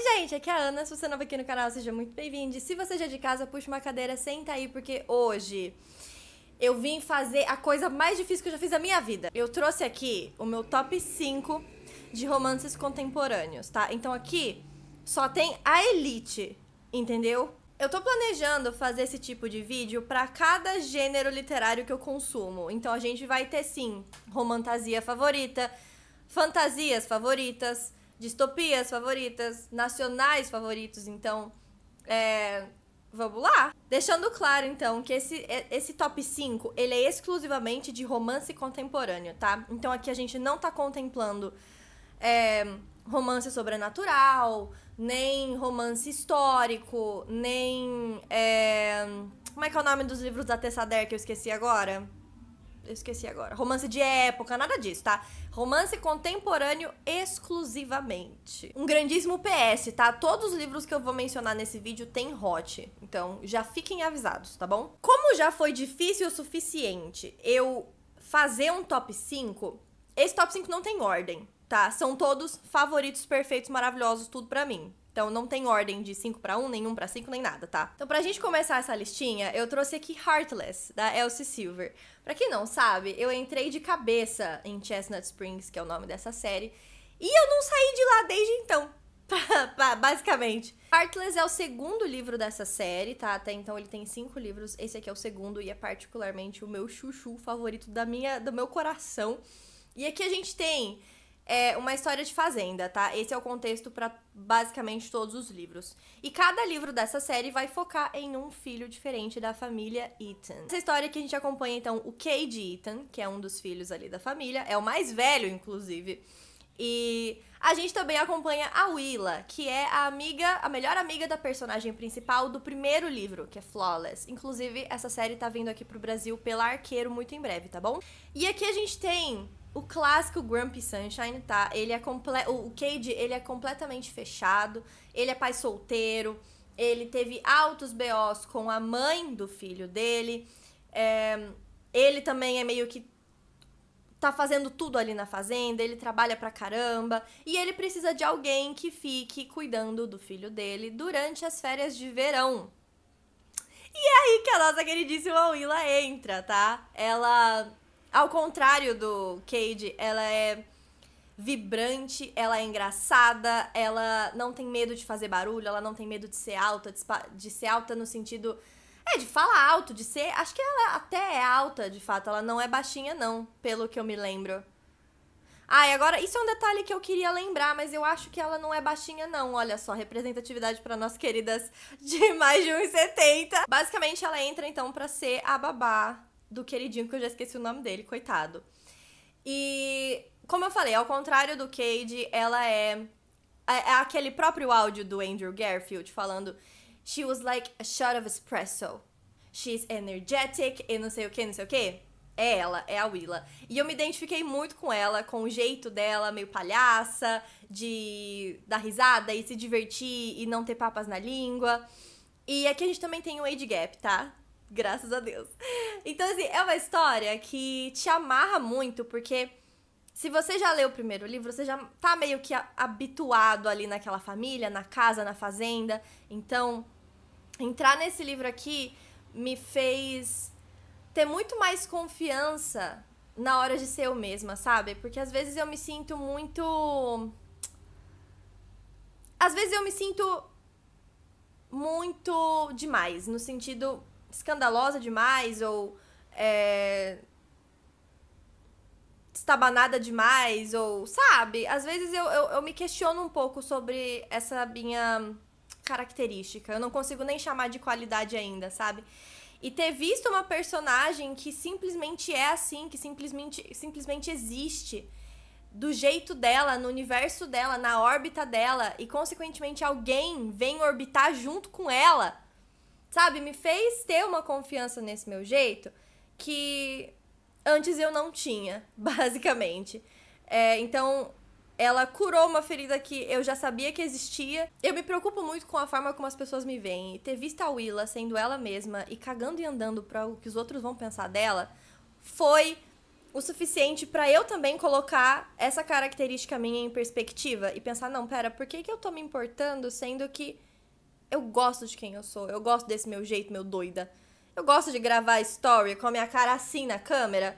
Oi, gente, aqui é a Ana. Se você é nova aqui no canal, seja muito bem-vindo. Se você já é de casa, puxa uma cadeira, senta aí, porque hoje eu vim fazer a coisa mais difícil que eu já fiz na minha vida. Eu trouxe aqui o meu top 5 de romances contemporâneos, tá? Então aqui só tem a elite, entendeu? Eu tô planejando fazer esse tipo de vídeo para cada gênero literário que eu consumo. Então a gente vai ter sim romantasia favorita, fantasias favoritas, distopias favoritas, nacionais favoritos. Então, é, vamos lá. Deixando claro, então, que esse, é, esse top 5, ele é exclusivamente de romance contemporâneo, tá? Então aqui a gente não tá contemplando é, romance sobrenatural, nem romance histórico, nem... É, como é que é o nome dos livros da Tessader que eu esqueci agora? Eu esqueci agora. Romance de época, nada disso, tá? Romance contemporâneo exclusivamente. Um grandíssimo PS, tá? Todos os livros que eu vou mencionar nesse vídeo tem hot. Então, já fiquem avisados, tá bom? Como já foi difícil o suficiente eu fazer um top 5, esse top 5 não tem ordem, tá? São todos favoritos, perfeitos, maravilhosos, tudo pra mim. Então não tem ordem de 5 para 1, nem 1 para 5, nem nada, tá? Então pra gente começar essa listinha, eu trouxe aqui Heartless, da Elsie Silver. Pra quem não sabe, eu entrei de cabeça em Chestnut Springs, que é o nome dessa série, e eu não saí de lá desde então. basicamente. Heartless é o segundo livro dessa série, tá? Até então ele tem cinco livros. Esse aqui é o segundo e é particularmente o meu chuchu favorito da minha, do meu coração. E aqui a gente tem é uma história de fazenda, tá? Esse é o contexto para basicamente todos os livros. E cada livro dessa série vai focar em um filho diferente da família Ethan. Essa história que a gente acompanha então o Cade Ethan, que é um dos filhos ali da família, é o mais velho inclusive. E a gente também acompanha a Willa, que é a amiga, a melhor amiga da personagem principal do primeiro livro, que é Flawless. Inclusive, essa série tá vindo aqui pro Brasil pela Arqueiro muito em breve, tá bom? E aqui a gente tem o clássico Grumpy Sunshine, tá? Ele é O Cade, ele é completamente fechado, ele é pai solteiro, ele teve altos BOs com a mãe do filho dele. É... Ele também é meio que tá fazendo tudo ali na fazenda, ele trabalha pra caramba, e ele precisa de alguém que fique cuidando do filho dele durante as férias de verão. E é aí que a nossa queridíssima Willa entra, tá? Ela ao contrário do Cade, ela é vibrante, ela é engraçada, ela não tem medo de fazer barulho, ela não tem medo de ser alta, de, ser alta no sentido. É, de falar alto, de ser. Acho que ela até é alta, de fato. Ela não é baixinha, não, pelo que eu me lembro. Ah, e agora, isso é um detalhe que eu queria lembrar, mas eu acho que ela não é baixinha, não. Olha só, representatividade para nós queridas de mais de 1,70. Basicamente, ela entra então para ser a babá do queridinho, que eu já esqueci o nome dele, coitado. E, como eu falei, ao contrário do Cade, ela é, é. É aquele próprio áudio do Andrew Garfield falando: She was like a shot of espresso. She's energetic e não sei o que, não sei o que. É ela, é a Willa. E eu me identifiquei muito com ela, com o jeito dela, meio palhaça, de dar risada e se divertir e não ter papas na língua. E aqui a gente também tem o age gap, tá? Graças a Deus. Então, assim, é uma história que te amarra muito, porque se você já leu o primeiro livro, você já tá meio que habituado ali naquela família, na casa, na fazenda. Então, entrar nesse livro aqui me fez ter muito mais confiança na hora de ser eu mesma, sabe? Porque às vezes eu me sinto muito. Às vezes eu me sinto muito demais, no sentido escandalosa demais ou é, estabanada demais ou sabe? Às vezes eu, eu, eu me questiono um pouco sobre essa minha característica. Eu não consigo nem chamar de qualidade ainda, sabe? E ter visto uma personagem que simplesmente é assim, que simplesmente, simplesmente existe do jeito dela, no universo dela, na órbita dela, e consequentemente alguém vem orbitar junto com ela sabe, me fez ter uma confiança nesse meu jeito que antes eu não tinha, basicamente. É, então, ela curou uma ferida que eu já sabia que existia. Eu me preocupo muito com a forma como as pessoas me veem. E ter visto a Willa sendo ela mesma e cagando e andando para o que os outros vão pensar dela foi o suficiente para eu também colocar essa característica minha em perspectiva e pensar: não, pera, por que, que eu tô me importando sendo que eu gosto de quem eu sou, eu gosto desse meu jeito, meu doida. Eu gosto de gravar story com a minha cara assim na câmera,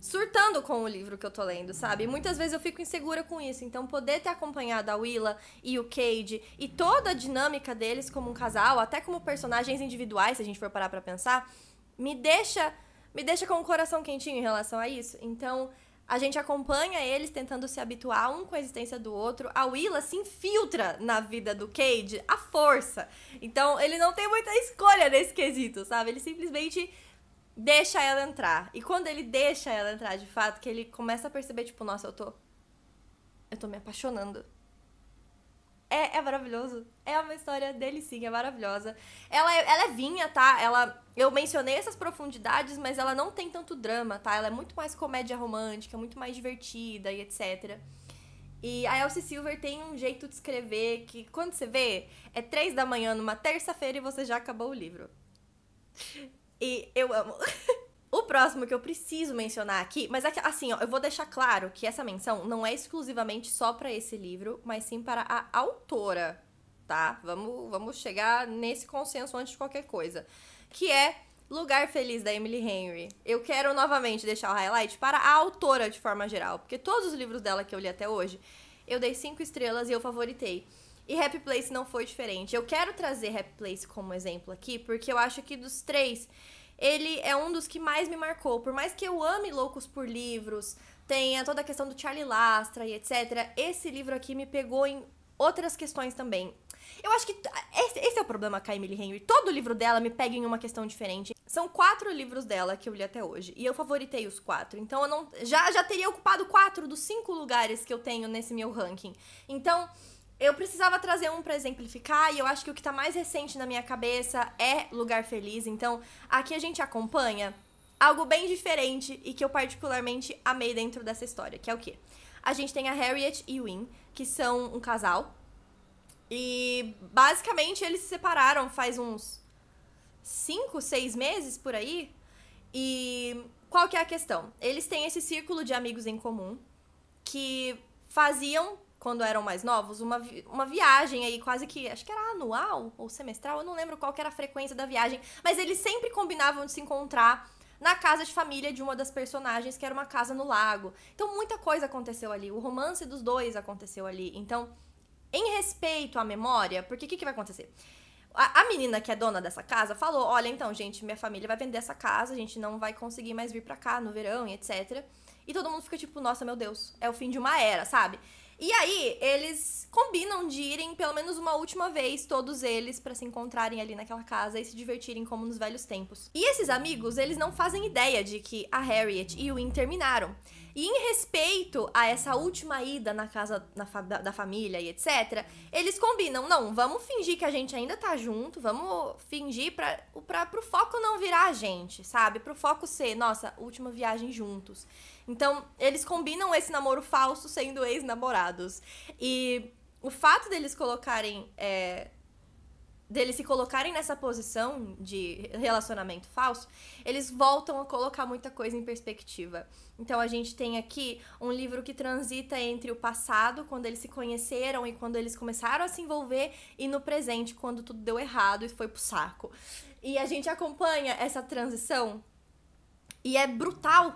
surtando com o livro que eu tô lendo, sabe? muitas vezes eu fico insegura com isso. Então, poder ter acompanhado a Willa e o Cade e toda a dinâmica deles como um casal, até como personagens individuais, se a gente for parar pra pensar, me deixa, me deixa com o coração quentinho em relação a isso. Então, a gente acompanha eles tentando se habituar um com a existência do outro. A Willa se infiltra na vida do Cade à força. Então, ele não tem muita escolha nesse quesito, sabe? Ele simplesmente deixa ela entrar. E quando ele deixa ela entrar, de fato, que ele começa a perceber, tipo, nossa, eu tô. Eu tô me apaixonando é, é maravilhoso. É uma história sim, é maravilhosa. Ela é, ela é vinha, tá? Ela, eu mencionei essas profundidades, mas ela não tem tanto drama, tá? Ela é muito mais comédia romântica, muito mais divertida e etc. E a Elsie Silver tem um jeito de escrever que, quando você vê, é três da manhã numa terça-feira e você já acabou o livro. E eu amo. O próximo que eu preciso mencionar aqui, mas é que, assim, ó, eu vou deixar claro que essa menção não é exclusivamente só para esse livro, mas sim para a autora, tá? Vamos, vamos chegar nesse consenso antes de qualquer coisa, que é Lugar Feliz da Emily Henry. Eu quero novamente deixar o highlight para a autora de forma geral, porque todos os livros dela que eu li até hoje, eu dei cinco estrelas e eu favoritei. E Happy Place não foi diferente. Eu quero trazer Happy Place como exemplo aqui, porque eu acho que dos três ele é um dos que mais me marcou. Por mais que eu ame Loucos por Livros, tenha toda a questão do Charlie Lastra e etc., esse livro aqui me pegou em outras questões também. Eu acho que esse, esse é o problema com a Emily Henry. Todo livro dela me pega em uma questão diferente. São quatro livros dela que eu li até hoje. E eu favoritei os quatro. Então eu não. Já, já teria ocupado quatro dos cinco lugares que eu tenho nesse meu ranking. Então. Eu precisava trazer um para exemplificar e eu acho que o que tá mais recente na minha cabeça é Lugar Feliz. Então, aqui a gente acompanha algo bem diferente e que eu particularmente amei dentro dessa história, que é o quê? A gente tem a Harriet e o Win, que são um casal. E basicamente eles se separaram faz uns 5, 6 meses por aí. E qual que é a questão? Eles têm esse círculo de amigos em comum que faziam quando eram mais novos, uma, vi uma viagem aí, quase que, acho que era anual ou semestral, eu não lembro qual era a frequência da viagem, mas eles sempre combinavam de se encontrar na casa de família de uma das personagens, que era uma casa no lago. Então, muita coisa aconteceu ali. O romance dos dois aconteceu ali. Então, em respeito à memória, porque o que, que vai acontecer? A, a, menina que é dona dessa casa falou: Olha, então, gente, minha família vai vender essa casa, a gente não vai conseguir mais vir pra cá no verão e etc. E todo mundo fica tipo: Nossa, meu Deus, é o fim de uma era, sabe? E aí, eles combinam de irem pelo menos uma última vez, todos eles, para se encontrarem ali naquela casa e se divertirem como nos velhos tempos. E esses amigos, eles não fazem ideia de que a Harriet e o Win terminaram. E em respeito a essa última ida na casa na fa da, família e etc., eles combinam, não, vamos fingir que a gente ainda tá junto, vamos fingir pra, pra, pro foco não virar a gente, sabe? Pro foco ser, nossa, última viagem juntos. Então, eles combinam esse namoro falso sendo ex-namorados. E o fato deles colocarem. É, deles se colocarem nessa posição de relacionamento falso, eles voltam a colocar muita coisa em perspectiva. Então a gente tem aqui um livro que transita entre o passado, quando eles se conheceram e quando eles começaram a se envolver, e no presente, quando tudo deu errado e foi pro saco. E a gente acompanha essa transição e é brutal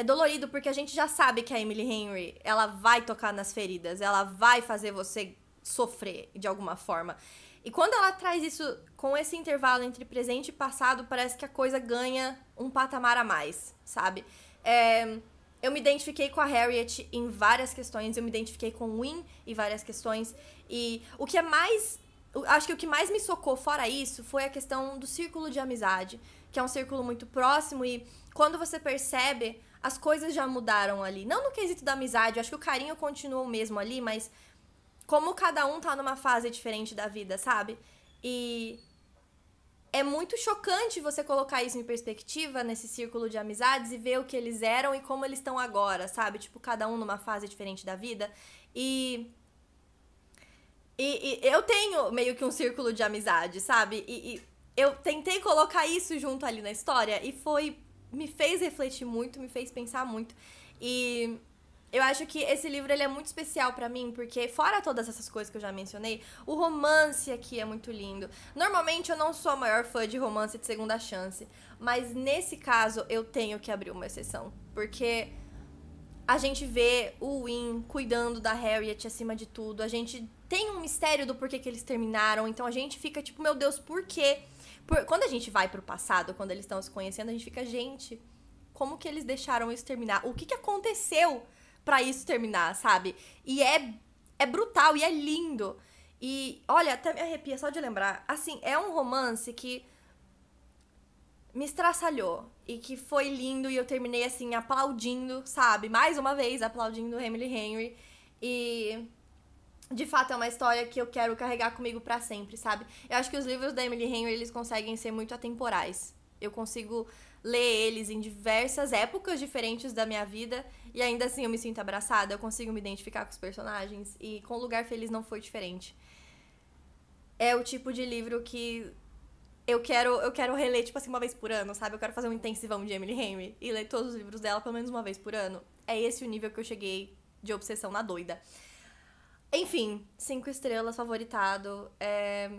é dolorido porque a gente já sabe que a Emily Henry, ela vai tocar nas feridas, ela vai fazer você sofrer de alguma forma. E quando ela traz isso com esse intervalo entre presente e passado, parece que a coisa ganha um patamar a mais, sabe? É, eu me identifiquei com a Harriet em várias questões, eu me identifiquei com o Win em várias questões. E o que é mais. Acho que o que mais me socou fora isso foi a questão do círculo de amizade, que é um círculo muito próximo e quando você percebe as coisas já mudaram ali. Não no quesito da amizade, eu acho que o carinho continua o mesmo ali, mas como cada um tá numa fase diferente da vida, sabe? E é muito chocante você colocar isso em perspectiva nesse círculo de amizades e ver o que eles eram e como eles estão agora, sabe? Tipo, cada um numa fase diferente da vida. E e, e, eu tenho meio que um círculo de amizade, sabe? E, e, eu tentei colocar isso junto ali na história e foi me fez refletir muito, me fez pensar muito. E eu acho que esse livro ele é muito especial para mim, porque fora todas essas coisas que eu já mencionei, o romance aqui é muito lindo. Normalmente eu não sou a maior fã de romance de segunda chance, mas nesse caso eu tenho que abrir uma exceção, porque a gente vê o Win cuidando da Harriet acima de tudo, a gente tem um mistério do porquê que eles terminaram, então a gente fica tipo, meu Deus, por quê? Por, quando a gente vai pro passado, quando eles estão se conhecendo, a gente fica, gente, como que eles deixaram isso terminar? O que que aconteceu para isso terminar, sabe? E é, é brutal e é lindo. E olha, até me arrepia só de lembrar. Assim, é um romance que me estraçalhou e que foi lindo e eu terminei assim aplaudindo, sabe? Mais uma vez aplaudindo Emily Henry e de fato é uma história que eu quero carregar comigo para sempre, sabe? Eu acho que os livros da Emily Henry eles conseguem ser muito atemporais. Eu consigo ler eles em diversas épocas diferentes da minha vida e ainda assim eu me sinto abraçada, eu consigo me identificar com os personagens e com o lugar feliz não foi diferente. É o tipo de livro que eu quero, eu quero reler, tipo assim, uma vez por ano, sabe? Eu quero fazer um intensivão de Emily Henry e ler todos os livros dela pelo menos uma vez por ano. É esse o nível que eu cheguei de obsessão na doida. Enfim, cinco estrelas, favoritado. É...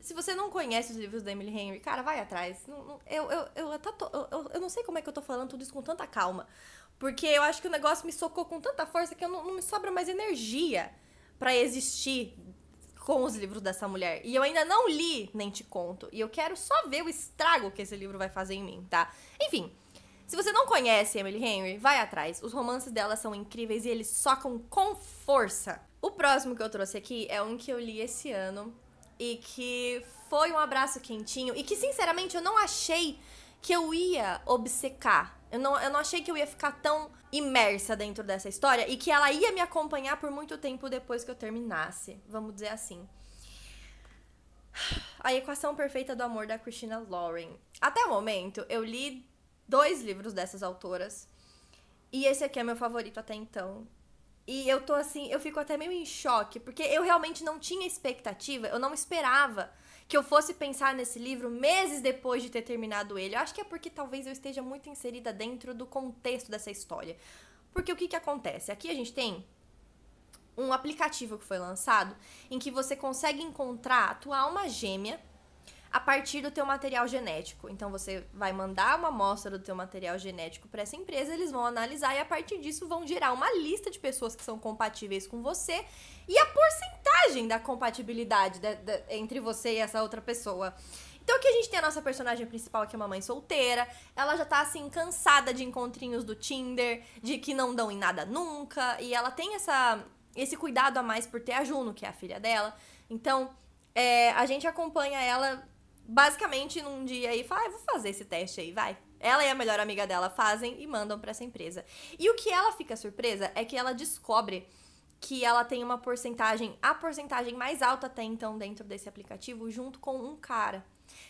Se você não conhece os livros da Emily Henry, cara, vai atrás. Não, não, eu, eu, eu, tô, eu, eu, não sei como é que eu tô falando tudo isso com tanta calma. Porque eu acho que o negócio me socou com tanta força que eu não, não me sobra mais energia para existir com os livros dessa mulher. E eu ainda não li, nem te conto. E eu quero só ver o estrago que esse livro vai fazer em mim, tá? Enfim, se você não conhece Emily Henry, vai atrás. Os romances dela são incríveis e eles socam com força. O próximo que eu trouxe aqui é um que eu li esse ano e que foi um abraço quentinho e que, sinceramente, eu não achei que eu ia obcecar. Eu não, eu não achei que eu ia ficar tão imersa dentro dessa história e que ela ia me acompanhar por muito tempo depois que eu terminasse. Vamos dizer assim. A Equação Perfeita do Amor da Christina Lauren. Até o momento, eu li dois livros dessas autoras. E esse aqui é meu favorito até então. E eu tô assim, eu fico até meio em choque, porque eu realmente não tinha expectativa, eu não esperava que eu fosse pensar nesse livro meses depois de ter terminado ele. Eu acho que é porque talvez eu esteja muito inserida dentro do contexto dessa história. Porque o que que acontece? Aqui a gente tem um aplicativo que foi lançado em que você consegue encontrar a tua alma gêmea a partir do teu material genético. Então você vai mandar uma amostra do teu material genético para essa empresa, eles vão analisar e a partir disso vão gerar uma lista de pessoas que são compatíveis com você e a porcentagem da compatibilidade de, de, entre você e essa outra pessoa. Então aqui a gente tem a nossa personagem principal, que é uma mãe solteira. Ela já tá assim, cansada de encontrinhos do Tinder, de que não dão em nada nunca. E ela tem essa, esse cuidado a mais por ter a Juno, que é a filha dela. Então, é, a gente acompanha ela basicamente num dia aí fala, ah, vou fazer esse teste aí, vai. Ela e a melhor amiga dela fazem e mandam para essa empresa. E o que ela fica surpresa é que ela descobre que ela tem uma porcentagem, a porcentagem mais alta até então dentro desse aplicativo, junto com um cara,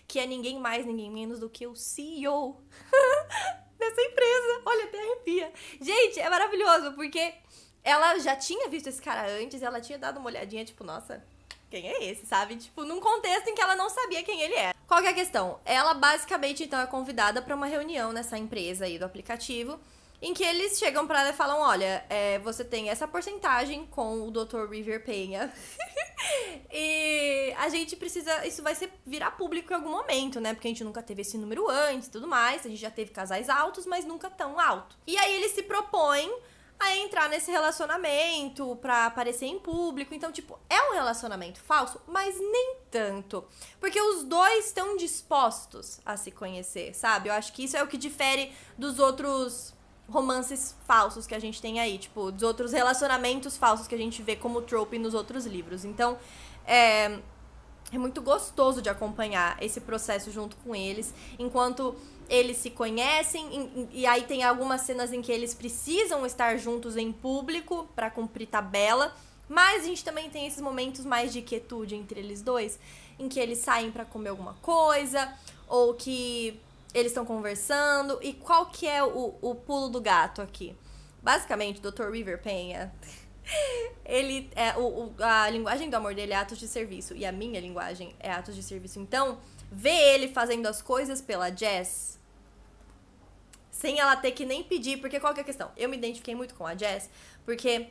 que é ninguém mais, ninguém menos do que o CEO dessa empresa. Olha, até arrepia. Gente, é maravilhoso porque ela já tinha visto esse cara antes, ela tinha dado uma olhadinha tipo, nossa, quem é esse, sabe? Tipo, num contexto em que ela não sabia quem ele era. Qual é a questão? Ela basicamente então é convidada para uma reunião nessa empresa aí do aplicativo, em que eles chegam para ela e falam: olha, é, você tem essa porcentagem com o Dr. River Penha. e a gente precisa. Isso vai ser, virar público em algum momento, né? Porque a gente nunca teve esse número antes e tudo mais. A gente já teve casais altos, mas nunca tão alto. E aí eles se propõem a entrar nesse relacionamento, pra aparecer em público. Então, tipo, é um relacionamento falso, mas nem tanto. Porque os dois estão dispostos a se conhecer, sabe? Eu acho que isso é o que difere dos outros romances falsos que a gente tem aí, tipo, dos outros relacionamentos falsos que a gente vê como trope nos outros livros. Então, é é muito gostoso de acompanhar esse processo junto com eles, enquanto eles se conhecem e, e aí tem algumas cenas em que eles precisam estar juntos em público para cumprir tabela, mas a gente também tem esses momentos mais de quietude entre eles dois, em que eles saem para comer alguma coisa ou que eles estão conversando e qual que é o, o pulo do gato aqui? Basicamente, Dr. River Penha ele é, o, o, a linguagem do amor dele é atos de serviço e a minha linguagem é atos de serviço. Então, ver ele fazendo as coisas pela Jess sem ela ter que nem pedir, porque qual que é a questão? Eu me identifiquei muito com a Jess, porque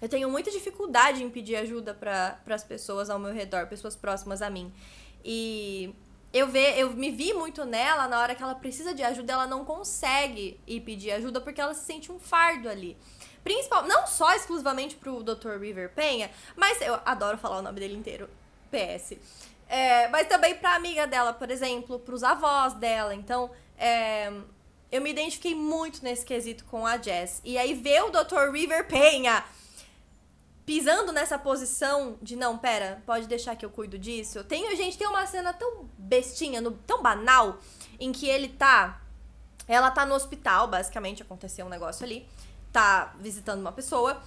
eu tenho muita dificuldade em pedir ajuda para as pessoas ao meu redor, pessoas próximas a mim. E eu, ve, eu me vi muito nela na hora que ela precisa de ajuda, ela não consegue ir pedir ajuda porque ela se sente um fardo ali. Principal, não só exclusivamente pro Dr. River Penha, mas eu adoro falar o nome dele inteiro. PS. É, mas também pra amiga dela, por exemplo, pros avós dela. Então, é, eu me identifiquei muito nesse quesito com a Jess. E aí ver o Dr. River Penha pisando nessa posição de não, pera, pode deixar que eu cuido disso. Tem gente, tem uma cena tão bestinha, no, tão banal, em que ele tá. Ela tá no hospital, basicamente, aconteceu um negócio ali tá visitando uma pessoa.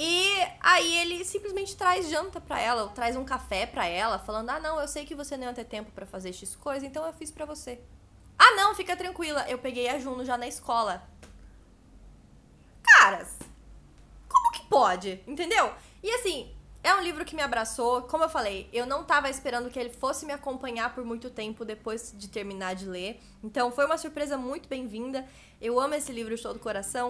E aí ele simplesmente traz janta para ela, ou traz um café para ela, falando: "Ah, não, eu sei que você não ia ter tempo para fazer X coisa, então eu fiz para você". "Ah, não, fica tranquila, eu peguei a Juno já na escola". Caras, como que pode? Entendeu? E assim, é um livro que me abraçou, como eu falei, eu não tava esperando que ele fosse me acompanhar por muito tempo depois de terminar de ler. Então foi uma surpresa muito bem-vinda. Eu amo esse livro de todo o coração.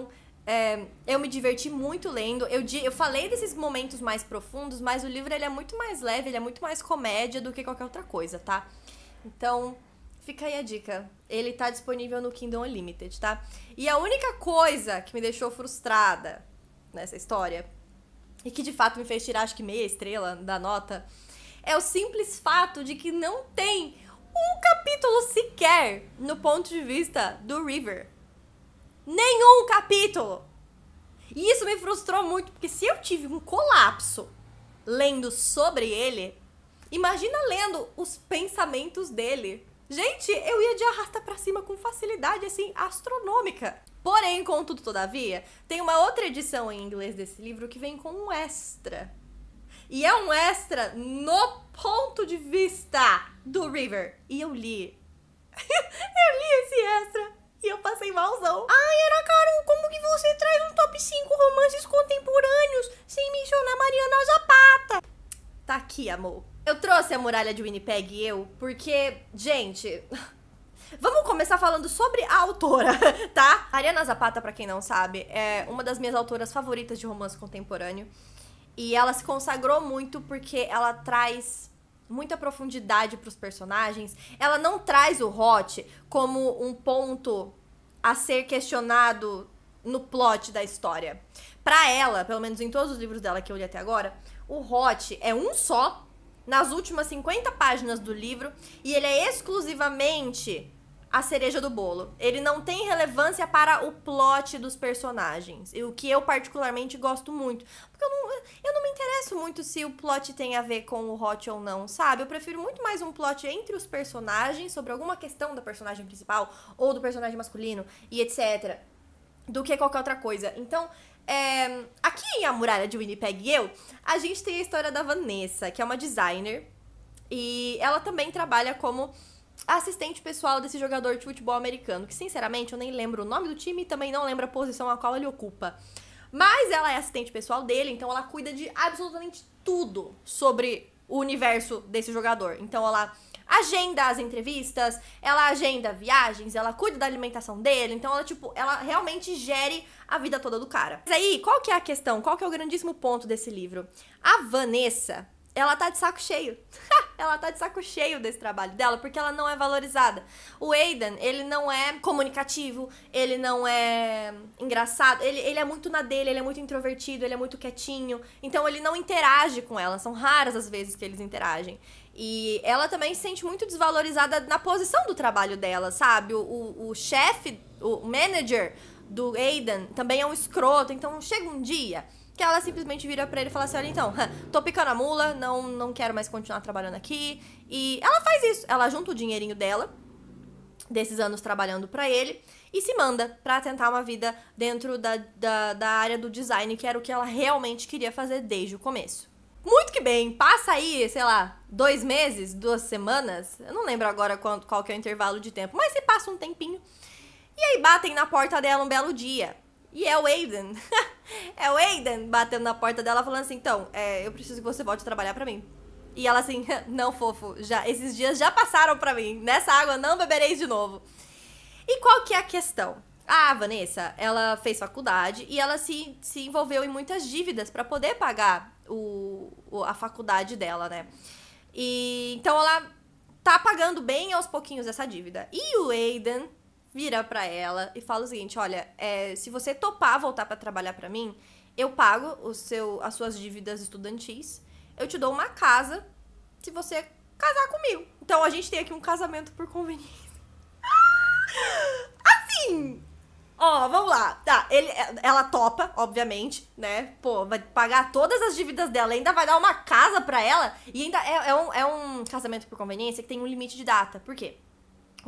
É, eu me diverti muito lendo. Eu, eu falei desses momentos mais profundos, mas o livro ele é muito mais leve, ele é muito mais comédia do que qualquer outra coisa, tá? Então, fica aí a dica. Ele tá disponível no Kingdom Unlimited, tá? E a única coisa que me deixou frustrada nessa história, e que de fato me fez tirar acho que meia estrela da nota, é o simples fato de que não tem um capítulo sequer no ponto de vista do River. Nenhum capítulo! E isso me frustrou muito, porque se eu tive um colapso lendo sobre ele, imagina lendo os pensamentos dele. Gente, eu ia de arrasta para cima com facilidade assim astronômica. Porém, contudo, todavia, tem uma outra edição em inglês desse livro que vem com um extra. E é um extra no ponto de vista do River. E eu li. eu li esse extra e eu passei malzão. Ai, caro como que você traz um top 5 romances contemporâneos sem mencionar Mariana Zapata? Tá aqui, amor. Eu trouxe a muralha de Winnipeg e eu, porque, gente. Vamos começar falando sobre a autora, tá? Mariana Zapata, para quem não sabe, é uma das minhas autoras favoritas de romance contemporâneo. E ela se consagrou muito porque ela traz muita profundidade para os personagens. Ela não traz o Hot como um ponto a ser questionado no plot da história. Para ela, pelo menos em todos os livros dela que eu li até agora, o Hot é um só nas últimas 50 páginas do livro e ele é exclusivamente a cereja do bolo. Ele não tem relevância para o plot dos personagens. O que eu particularmente gosto muito. Porque eu não, eu não me interesso muito se o plot tem a ver com o Hot ou não, sabe? Eu prefiro muito mais um plot entre os personagens, sobre alguma questão da personagem principal, ou do personagem masculino, e etc. Do que qualquer outra coisa. Então, é, aqui em A Muralha de Winnipeg e eu, a gente tem a história da Vanessa, que é uma designer. E ela também trabalha como assistente pessoal desse jogador de futebol americano, que sinceramente eu nem lembro o nome do time e também não lembro a posição a qual ele ocupa. Mas ela é assistente pessoal dele, então ela cuida de absolutamente tudo sobre o universo desse jogador. Então ela agenda as entrevistas, ela agenda viagens, ela cuida da alimentação dele, então ela tipo, ela realmente gere a vida toda do cara. Mas aí, qual que é a questão? Qual que é o grandíssimo ponto desse livro? A Vanessa, ela tá de saco cheio. ela tá de saco cheio desse trabalho dela, porque ela não é valorizada. O Aidan, ele não é comunicativo, ele não é engraçado, ele, ele é muito na dele, ele é muito introvertido, ele é muito quietinho. Então ele não interage com ela, são raras as vezes que eles interagem. E ela também se sente muito desvalorizada na posição do trabalho dela, sabe? O, o, o chefe, o manager do Aidan também é um escroto. Então chega um dia que ela simplesmente vira para ele e fala assim: olha, então, tô picando a mula, não, não quero mais continuar trabalhando aqui. E ela faz isso, ela junta o dinheirinho dela, desses anos trabalhando para ele, e se manda para tentar uma vida dentro da, da, da área do design, que era o que ela realmente queria fazer desde o começo. Muito que bem, passa aí, sei lá, dois meses, duas semanas, eu não lembro agora qual, qual que é o intervalo de tempo, mas se passa um tempinho. E aí batem na porta dela um belo dia. E é o Aiden. É o Aiden batendo na porta dela falando assim: então, é, eu preciso que você volte a trabalhar para mim. E ela assim: não, fofo, já esses dias já passaram para mim. Nessa água não bebereis de novo. E qual que é a questão? A Vanessa, ela fez faculdade e ela se, se envolveu em muitas dívidas para poder pagar o, a faculdade dela, né? E então ela tá pagando bem aos pouquinhos essa dívida. E o Aiden vira para ela e fala o seguinte: olha, é, se você topar voltar para trabalhar para mim, eu pago o seu, as suas dívidas estudantis, eu te dou uma casa se você casar comigo. Então a gente tem aqui um casamento por conveniência. Assim! Ó, vamos lá. Tá, ele, ela topa, obviamente, né? Pô, vai pagar todas as dívidas dela, ainda vai dar uma casa pra ela. E ainda é, é um, é um casamento por conveniência que tem um limite de data. Por quê?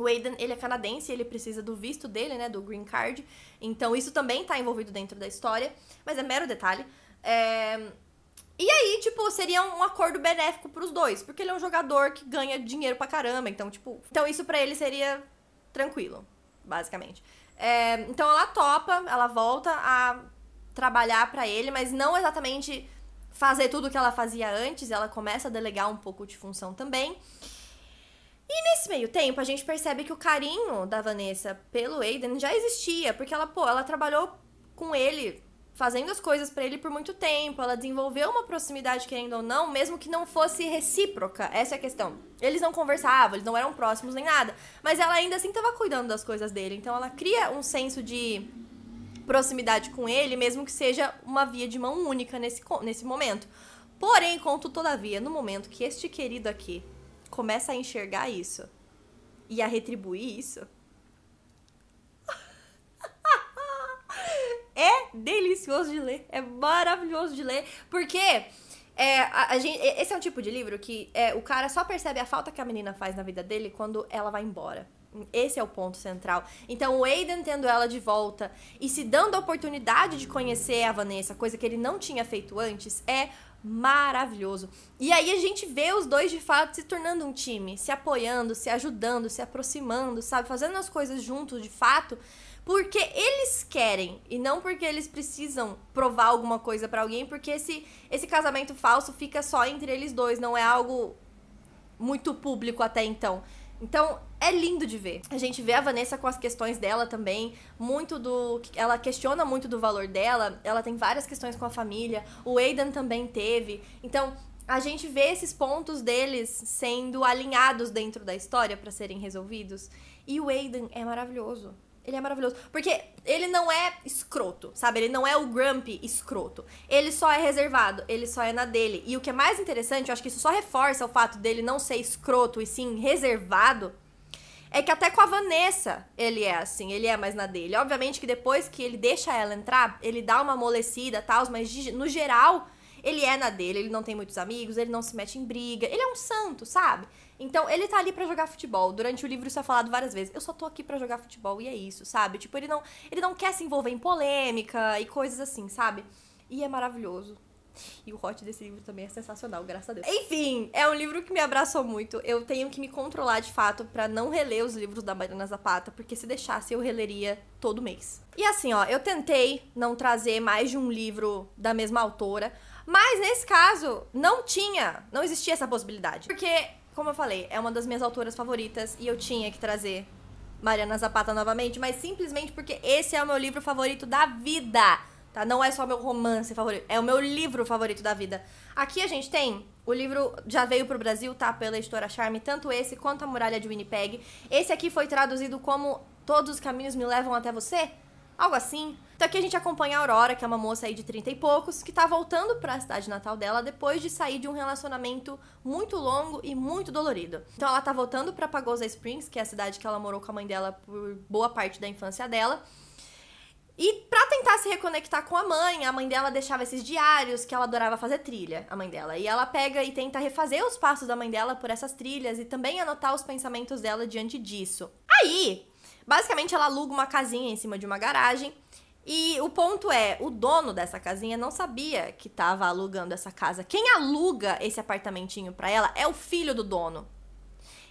O Aiden, ele é canadense, ele precisa do visto dele, né, do green card. Então isso também tá envolvido dentro da história, mas é mero detalhe. É... E aí, tipo, seria um acordo benéfico para os dois, porque ele é um jogador que ganha dinheiro pra caramba, então, tipo, então isso para ele seria tranquilo, basicamente. É... Então ela topa, ela volta a trabalhar para ele, mas não exatamente fazer tudo o que ela fazia antes, ela começa a delegar um pouco de função também meio tempo, a gente percebe que o carinho da Vanessa pelo Aiden já existia, porque ela, pô, ela trabalhou com ele fazendo as coisas para ele por muito tempo, ela desenvolveu uma proximidade, querendo ou não, mesmo que não fosse recíproca. Essa é a questão. Eles não conversavam, eles não eram próximos nem nada, mas ela ainda assim estava cuidando das coisas dele. Então ela cria um senso de proximidade com ele, mesmo que seja uma via de mão única nesse, nesse momento. Porém, conto todavia, no momento que este querido aqui começa a enxergar isso, ia retribuir isso? é delicioso de ler, é maravilhoso de ler, porque é, a, a gente, esse é um tipo de livro que é, o cara só percebe a falta que a menina faz na vida dele quando ela vai embora. Esse é o ponto central. Então, o Aiden tendo ela de volta e se dando a oportunidade de conhecer a Vanessa, coisa que ele não tinha feito antes, é maravilhoso. E aí a gente vê os dois de fato se tornando um time, se apoiando, se ajudando, se aproximando, sabe? Fazendo as coisas juntos de fato, porque eles querem e não porque eles precisam provar alguma coisa para alguém, porque esse, esse casamento falso fica só entre eles dois, não é algo muito público até então. Então, é lindo de ver. A gente vê a Vanessa com as questões dela também, muito do ela questiona muito do valor dela, ela tem várias questões com a família, o Aidan também teve. Então, a gente vê esses pontos deles sendo alinhados dentro da história para serem resolvidos. E o Aidan é maravilhoso. Ele é maravilhoso. Porque ele não é escroto, sabe? Ele não é o grumpy escroto. Ele só é reservado, ele só é na dele. E o que é mais interessante, eu acho que isso só reforça o fato dele não ser escroto e sim reservado, é que até com a Vanessa ele é assim, ele é mais na dele. Obviamente que depois que ele deixa ela entrar, ele dá uma amolecida e tal, mas no geral ele é na dele, ele não tem muitos amigos, ele não se mete em briga, ele é um santo, sabe? Então, ele tá ali para jogar futebol. Durante o livro isso é falado várias vezes. Eu só tô aqui para jogar futebol e é isso, sabe? Tipo, ele não, ele não quer se envolver em polêmica e coisas assim, sabe? E é maravilhoso. E o hot desse livro também é sensacional, graças a Deus. Enfim, é um livro que me abraçou muito. Eu tenho que me controlar de fato para não reler os livros da Mariana Zapata, porque se deixasse eu releria todo mês. E assim, ó, eu tentei não trazer mais de um livro da mesma autora, mas nesse caso, não tinha, não existia essa possibilidade. Porque, como eu falei, é uma das minhas autoras favoritas e eu tinha que trazer Mariana Zapata novamente, mas simplesmente porque esse é o meu livro favorito da vida. Tá? Não é só meu romance favorito, é o meu livro favorito da vida. Aqui a gente tem o livro já veio pro Brasil, tá? Pela editora Charme, tanto esse quanto a Muralha de Winnipeg. Esse aqui foi traduzido como Todos os Caminhos Me Levam Até Você algo assim. Então aqui a gente acompanha a Aurora, que é uma moça aí de 30 e poucos, que tá voltando para a cidade natal dela depois de sair de um relacionamento muito longo e muito dolorido. Então ela tá voltando para Pagosa Springs, que é a cidade que ela morou com a mãe dela por boa parte da infância dela. E para tentar se reconectar com a mãe, a mãe dela deixava esses diários que ela adorava fazer trilha, a mãe dela. E ela pega e tenta refazer os passos da mãe dela por essas trilhas e também anotar os pensamentos dela diante disso. Aí, Basicamente, ela aluga uma casinha em cima de uma garagem. E o ponto é, o dono dessa casinha não sabia que estava alugando essa casa. Quem aluga esse apartamentinho para ela é o filho do dono.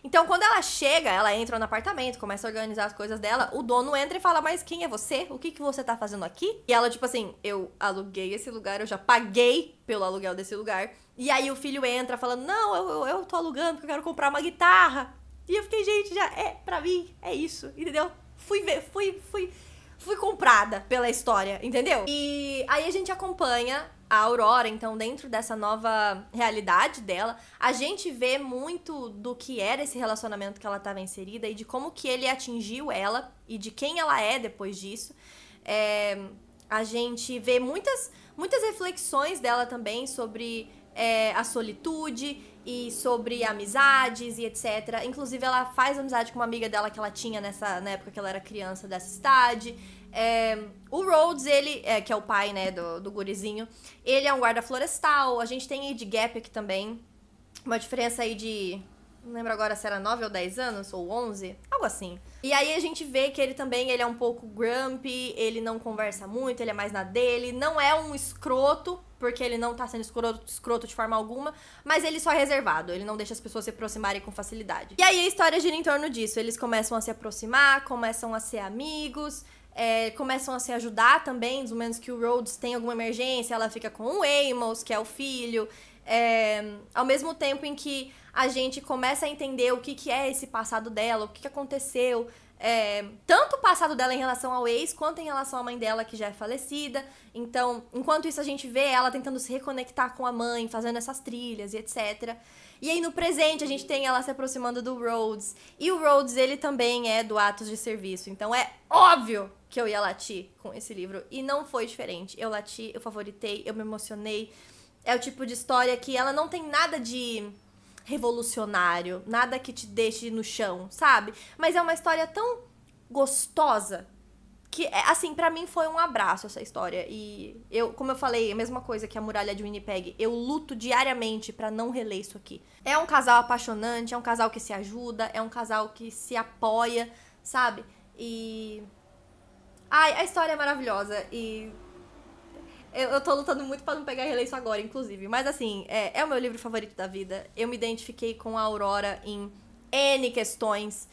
Então, quando ela chega, ela entra no apartamento, começa a organizar as coisas dela, o dono entra e fala: "Mas quem é você? O que que você tá fazendo aqui?" E ela tipo assim: "Eu aluguei esse lugar, eu já paguei pelo aluguel desse lugar". E aí o filho entra falando: "Não, eu, eu, eu tô alugando porque eu quero comprar uma guitarra". E eu fiquei, gente, já é pra mim, é isso, entendeu? Fui ver, fui, fui, fui comprada pela história, entendeu? E aí a gente acompanha a Aurora, então, dentro dessa nova realidade dela, a gente vê muito do que era esse relacionamento que ela estava inserida e de como que ele atingiu ela e de quem ela é depois disso. É, a gente vê muitas, muitas reflexões dela também sobre é, a solitude e sobre amizades e etc. Inclusive, ela faz amizade com uma amiga dela que ela tinha nessa na época que ela era criança dessa cidade. É, o Rhodes, ele, é, que é o pai, né, do, do gurizinho, ele é um guarda florestal. A gente tem Age Gap aqui também. Uma diferença aí de. Não lembro agora se era 9 ou 10 anos, ou 11, algo assim. E aí a gente vê que ele também ele é um pouco grumpy, ele não conversa muito, ele é mais na dele, não é um escroto, porque ele não tá sendo escroto, escroto de forma alguma, mas ele é só é reservado, ele não deixa as pessoas se aproximarem com facilidade. E aí a história gira em torno disso, eles começam a se aproximar, começam a ser amigos, é, começam a se ajudar também, do menos que o Rhodes tem alguma emergência, ela fica com o Amos, que é o filho. É, ao mesmo tempo em que a gente começa a entender o que, que é esse passado dela, o que, que aconteceu, é, tanto o passado dela em relação ao ex, quanto em relação à mãe dela, que já é falecida. Então, enquanto isso, a gente vê ela tentando se reconectar com a mãe, fazendo essas trilhas e etc. E aí, no presente, a gente tem ela se aproximando do Rhodes. E o Rhodes, ele também é do Atos de Serviço. Então, é óbvio que eu ia latir com esse livro. E não foi diferente. Eu lati, eu favoritei, eu me emocionei. É o tipo de história que ela não tem nada de revolucionário, nada que te deixe no chão, sabe? Mas é uma história tão gostosa que é, assim, para mim foi um abraço essa história. E eu, como eu falei, a mesma coisa que a Muralha de Winnipeg, eu luto diariamente para não reler isso aqui. É um casal apaixonante, é um casal que se ajuda, é um casal que se apoia, sabe? E ai, a história é maravilhosa e eu, eu tô lutando muito para não pegar isso agora, inclusive. Mas assim, é, é o meu livro favorito da vida. Eu me identifiquei com a Aurora em N questões.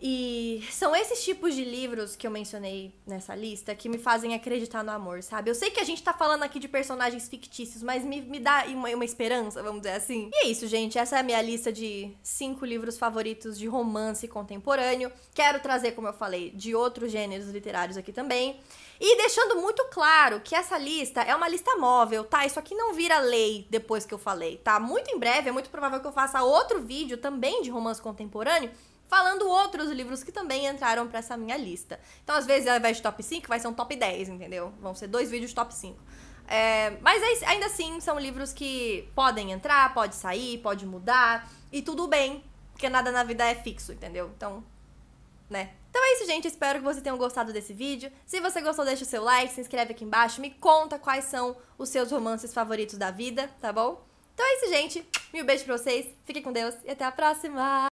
E são esses tipos de livros que eu mencionei nessa lista que me fazem acreditar no amor, sabe? Eu sei que a gente tá falando aqui de personagens fictícios, mas me, me dá uma, uma esperança, vamos dizer assim. E é isso, gente. Essa é a minha lista de cinco livros favoritos de romance contemporâneo. Quero trazer, como eu falei, de outros gêneros literários aqui também. E deixando muito claro que essa lista é uma lista móvel, tá? Isso aqui não vira lei depois que eu falei, tá? Muito em breve, é muito provável que eu faça outro vídeo também de romance contemporâneo falando outros livros que também entraram para essa minha lista. Então, às vezes, ao invés de top 5, vai ser um top 10, entendeu? Vão ser dois vídeos top 5. É, mas é ainda assim, são livros que podem entrar, pode sair, pode mudar, e tudo bem, porque nada na vida é fixo, entendeu? Então, né? Então é isso, gente. Espero que vocês tenham gostado desse vídeo. Se você gostou, deixa o seu like, se inscreve aqui embaixo, me conta quais são os seus romances favoritos da vida, tá bom? Então é isso, gente. Mil beijo pra vocês, fiquem com Deus e até a próxima!